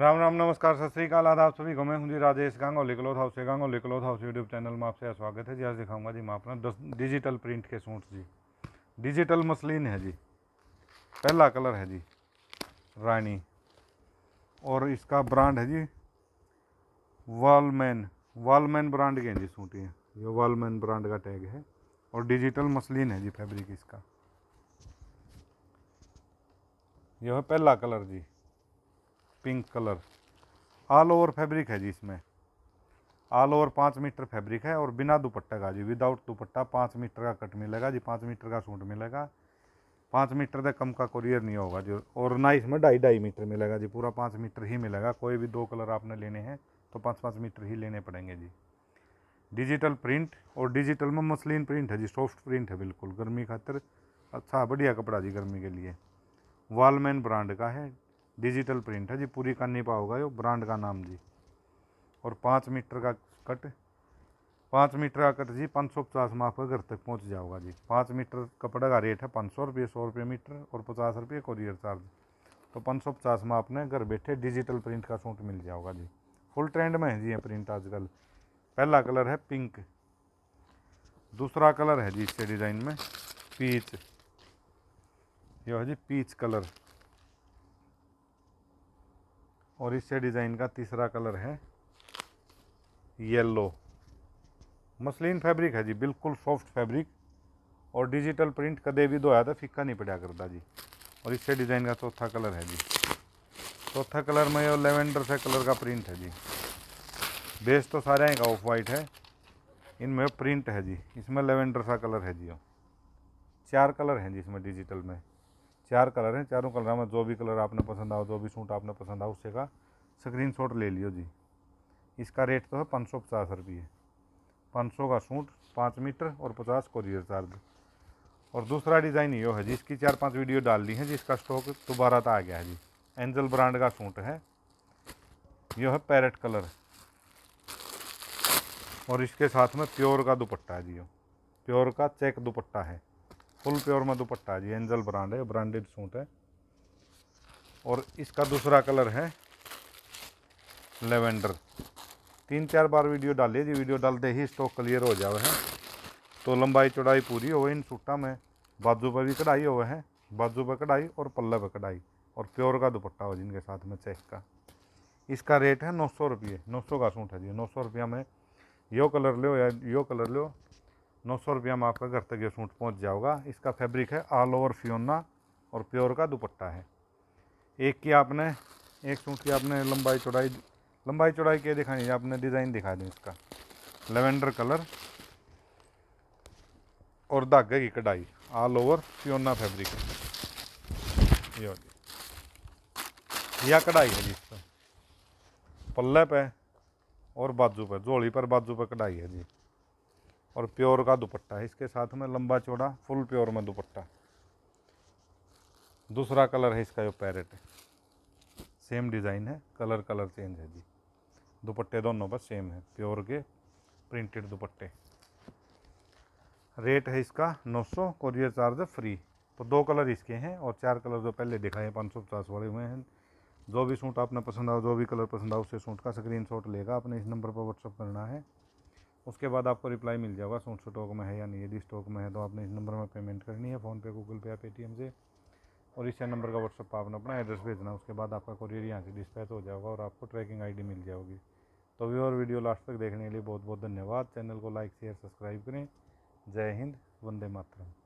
राम राम नमस्कार सत श्रीकाल आदाब सभी को मैं हूँ जी राजेश गांगोली क्लोथ हाउस से गांगोली था हाउस यूट्यूब चैनल में आपसे स्वागत है जी आज दिखाऊंगा जी मैं अपना डिजिटल प्रिंट के सूट जी डिजिटल मसलिन है जी पहला कलर है जी रानी और इसका ब्रांड है जी वालमैन वालमैन ब्रांड के हैं जी सूट ये ये वालमैन ब्रांड का टैग है और डिजिटल मसलिन है जी फैब्रिक इसका यह है पहला कलर जी pink colour all over fabric है जी इसमें ऑल ओवर पाँच मीटर फैब्रिक है और बिना दुपट्टा का जी विदाउट दुपट्टा पाँच मीटर का कट मिलेगा जी पाँच मीटर का सूट मिलेगा पाँच मीटर तक कम का कोरियर नहीं होगा जी और ना इसमें ढाई ढाई मीटर मिलेगा जी पूरा पाँच मीटर ही मिलेगा कोई भी दो कलर आपने लेने हैं तो पाँच पाँच मीटर ही लेने पड़ेंगे जी डिजिटल प्रिंट और डिजिटल में मसलिन प्रिंट है जी सॉफ्ट प्रिंट है बिल्कुल गर्मी खातर अच्छा बढ़िया कपड़ा जी गर्मी के लिए वालमैन ब्रांड का है डिजिटल प्रिंट है जी पूरी कर नहीं पाओगा ये ब्रांड का नाम जी और पाँच मीटर का कट पाँच मीटर का कट जी पाँच सौ पचास में आपका घर तक पहुंच जाओगा जी पाँच मीटर कपड़े का रेट है पाँच सौ रुपये सौ रुपये मीटर और पचास रुपये कोरियर चार्ज तो पाँच सौ पचास में आपने घर बैठे डिजिटल प्रिंट का सूट मिल जाओगा जी फुल ट्रेंड में है जी ये प्रिंट आजकल पहला कलर है पिंक दूसरा कलर है जी इसके डिज़ाइन में पीच यह है जी पीच कलर और इससे डिज़ाइन का तीसरा कलर है येलो मसलिन फैब्रिक है जी बिल्कुल सॉफ्ट फैब्रिक और डिजिटल प्रिंट कदे भी धोया तो फिक्का नहीं पड़ा करता जी और इससे डिज़ाइन का चौथा कलर है जी चौथा कलर में और लेवेंडर से कलर का प्रिंट है जी बेस तो सारे का ऑफ वाइट है इनमें प्रिंट है जी इसमें लेवेंडर सा कलर है जी चार कलर हैं जी इसमें डिजिटल में चार कलर हैं चारों कलर में जो भी कलर आपने पसंद आओ जो भी सूट आपने पसंद आओ उससे का स्क्रीन शॉट ले लियो जी इसका रेट तो है पाँच सौ पचास रुपये पाँच सौ का सूट पाँच मीटर और पचास कोरियर चार्ज और दूसरा डिज़ाइन ये है जी इसकी चार पांच वीडियो डाल दी है जिसका स्टॉक दोबारा तो आ गया है जी एंजल ब्रांड का सूट है यह है पैरेट कलर और इसके साथ में प्योर का दुपट्टा है जी प्योर का चेक दुपट्टा है फुल प्योर में दुपट्टा है जी एंजल ब्रांड है ब्रांडेड सूट है और इसका दूसरा कलर है लेवेंडर तीन चार बार वीडियो डालिए जी वीडियो डालते ही स्टॉक क्लियर हो जावे है तो लंबाई चौड़ाई पूरी हो इन सूटा में बाजू पर भी कढ़ाई हुए है बाजू पर कढ़ाई और पल्ला पर कढ़ाई और प्योर का दुपट्टा हो जिनके साथ में चेक का इसका रेट है नौ सौ रुपये नौ सौ का सूट है जी नौ सौ रुपया में यो कलर लो या यो कलर लो नौ सौ रुपया में आपका घर तक ये सूट पहुंच जाओगा इसका फैब्रिक है ऑल ओवर फ्योना और प्योर का दुपट्टा है एक की आपने एक सूट की आपने लंबाई चौड़ाई लंबाई चौड़ाई के दिखानी है आपने डिज़ाइन दिखा दें इसका लेवेंडर कलर और धागे की कढ़ाई ऑल ओवर फ्योना फैब्रिक है यह कढ़ाई है जी इसका पल्ले पे और बाजू पर जोड़ी पर बाजू पर कढ़ाई है जी और प्योर का दुपट्टा इसके साथ में लंबा चौड़ा फुल प्योर में दुपट्टा दूसरा कलर है इसका जो पैरेट है सेम डिज़ाइन है कलर कलर चेंज है जी दुपट्टे दोनों पर सेम है प्योर के प्रिंटेड दुपट्टे रेट है इसका 900 कोरियर चार्ज फ्री तो दो कलर इसके हैं और चार कलर जो पहले दिखाए पाँच सौ पचास वाले हुए हैं जो भी सूट आपने पसंद आओ जो भी कलर पसंद आओ उससे सूट का स्क्रीनशॉट लेगा आपने इस नंबर पर व्हाट्सअप करना है उसके बाद आपको रिप्लाई मिल जाएगा सूट स्टॉक में है या नहीं यदि स्टॉक में है तो आपने इस नंबर में पेमेंट करनी है फ़ोनपे गूगल पे या पेटीएम से और इस नंबर का व्हाट्सअप पर आपने अपना एड्रेस भेजना उसके बाद आपका कुरियर यहाँ से डिस्पैच हो जाएगा और आपको ट्रैकिंग आईडी मिल जाएगी तो अभी और वीडियो लास्ट तक देखने के लिए बहुत बहुत धन्यवाद चैनल को लाइक शेयर सब्सक्राइब करें जय हिंद वंदे मातरम